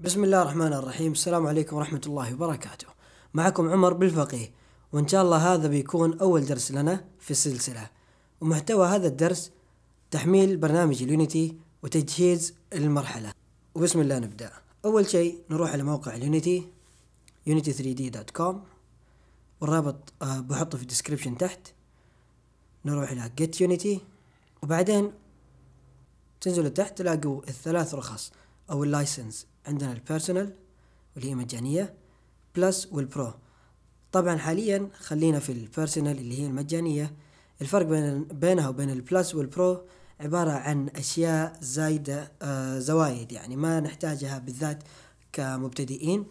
بسم الله الرحمن الرحيم السلام عليكم ورحمة الله وبركاته معكم عمر بالفقيه وإن شاء الله هذا بيكون أول درس لنا في السلسلة ومحتوى هذا الدرس تحميل برنامج اليونيتي وتجهيز المرحلة وبسم الله نبدأ أول شيء نروح على موقع اليونيتي unity3d.com والرابط آه، بحطه في الديسكريبشن تحت نروح إلى get unity وبعدين تنزلوا تحت تلاقوا الثلاث رخص أو اللايسنس عندنا البيرسونال اللي هي مجانية بلس والبرو طبعا حاليا خلينا في البيرسونال اللي هي المجانية الفرق بين بينها وبين البلس والبرو عبارة عن أشياء زايدة آه زوايد يعني ما نحتاجها بالذات كمبتدئين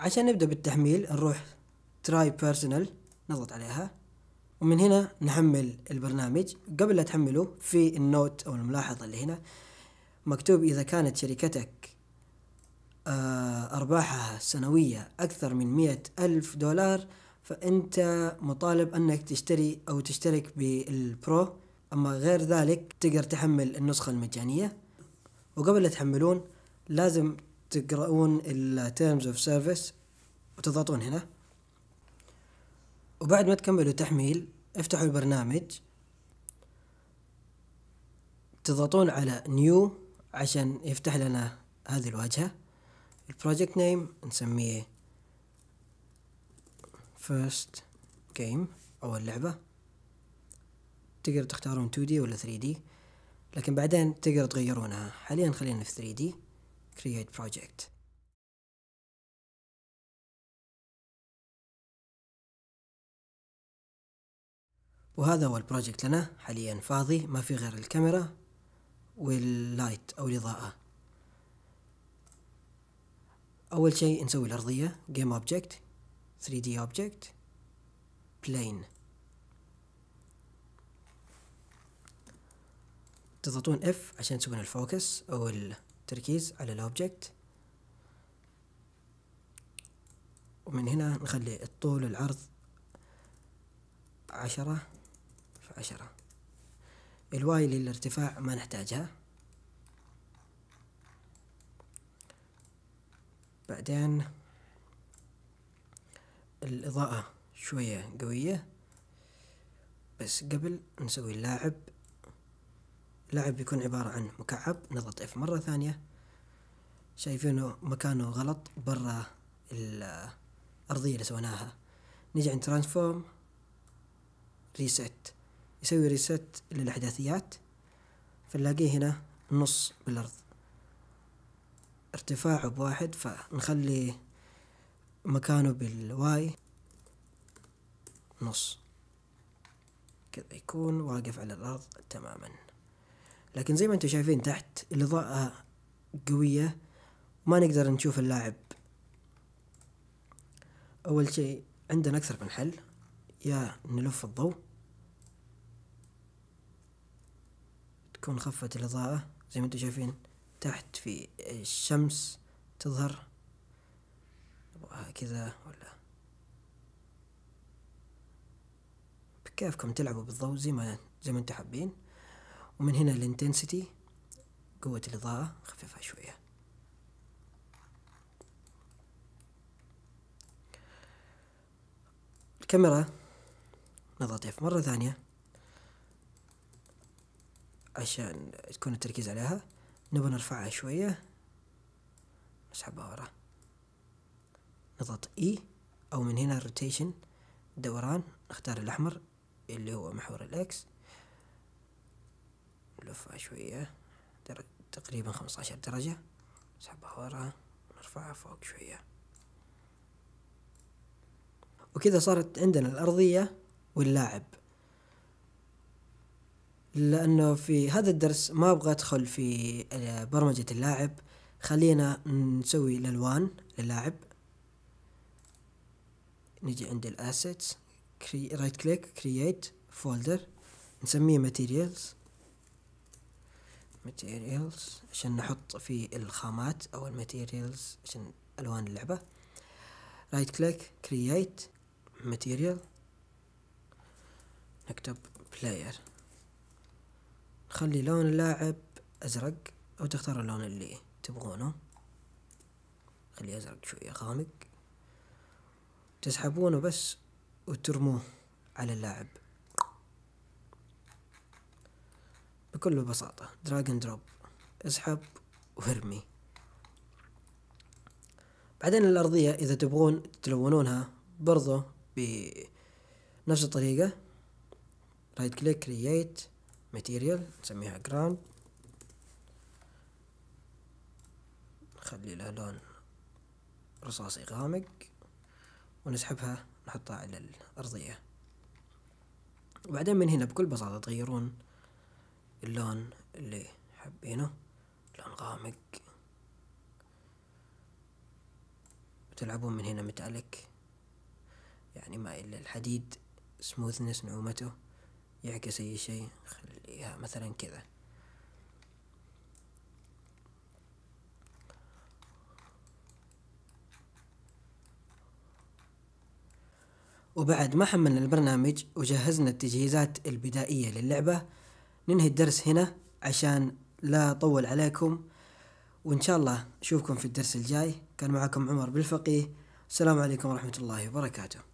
عشان نبدأ بالتحميل نروح تراي بيرسونال نضغط عليها ومن هنا نحمل البرنامج قبل لا تحمله في النوت أو الملاحظة اللي هنا مكتوب إذا كانت شركتك آه، أرباحها السنوية أكثر من مئة ألف دولار فأنت مطالب أنك تشتري أو تشترك بالبرو أما غير ذلك تقدر تحمل النسخة المجانية وقبل لا تحملون لازم تقرؤون التيرمز اوف سيرفيس وتضغطون هنا وبعد ما تكملوا تحميل افتحوا البرنامج تضغطون على نيو عشان يفتح لنا هذه الواجهه البروجكت نيم نسميه first game أول لعبة تقدر تختارون 2D ولا 3D لكن بعدين تقدر تغيرونها حاليا خلينا في 3D create project وهذا هو البروجكت لنا حاليا فاضي ما في غير الكاميرا واللايت أو الإضاءة اول شيء نسوي الارضيه جيم اوبجكت 3 دي اوبجكت بلين تضغطون F عشان تسوون الفوكس أو التركيز على الأوبجكت ومن هنا نخلي الطول والعرض عشرة في عشرة الواي للارتفاع ما نحتاجها بعدين الإضاءة شوية قوية بس قبل نسوي اللاعب اللاعب بيكون عبارة عن مكعب نضغط اف مرة ثانية شايفينه مكانه غلط برا الأرضية اللي سويناها نجي عند ترانسفورم ريست يسوي ريست للأحداثيات فنلاقيه هنا نص بالأرض ارتفاعه بواحد فنخلي مكانه بالواي نص كذا يكون واقف على الأرض تماما لكن زي ما انتم شايفين تحت الإضاءة قوية ما نقدر نشوف اللاعب أول شيء عندنا أكثر من حل يا نلف الضوء تكون خفت الإضاءة زي ما انتم شايفين تحت في الشمس تظهر نبغاها كذا ولا بكيفكم تلعبوا بالضوء زي ما زي ما انتم حابين ومن هنا الانتنسيتي قوة الإضاءة خففها شوية الكاميرا نضغط مرة ثانية عشان تكون التركيز عليها نبغى نرفعها شوية نسحبها ورا نضغط اي e او من هنا روتيشن دوران نختار الاحمر اللي هو محور الاكس نلفها شوية تقريبا خمسة عشر درجة نسحبها ورا نرفعها فوق شوية وكذا صارت عندنا الأرضية واللاعب لأنه في هذا الدرس ما أبغى أدخل في آه، برمجة اللاعب خلينا نسوي الألوان للاعب نجي عند الأسيتس رايت كليك كرييت فولدر نسميه ماتيريالز ماتيريالز عشان نحط في الخامات أو الماتيريالز عشان ألوان اللعبة رايت كليك كرييت ماتيريال نكتب بلاير خلي لون اللاعب أزرق أو تختار اللون اللي تبغونه خليه أزرق شوية غامق تسحبونه بس وترموه على اللاعب بكل بساطة دراج اند دروب اسحب وارمي بعدين الأرضية إذا تبغون تلونونها برضو بنفس الطريقة رايت كليك كرييت ماتيريال نسميها جراوند نخلي لها لون رصاصي غامق ونسحبها نحطها على الأرضية وبعدين من هنا بكل بساطة تغيرون اللون اللي حابينه لون غامق وتلعبون من هنا متالك يعني ما إلا الحديد سموثنس نعومته يعكس أي شيء خليها مثلا كذا وبعد ما حملنا البرنامج وجهزنا التجهيزات البدائية للعبة ننهي الدرس هنا عشان لا أطول عليكم وإن شاء الله أشوفكم في الدرس الجاي كان معكم عمر بالفقيه السلام عليكم ورحمة الله وبركاته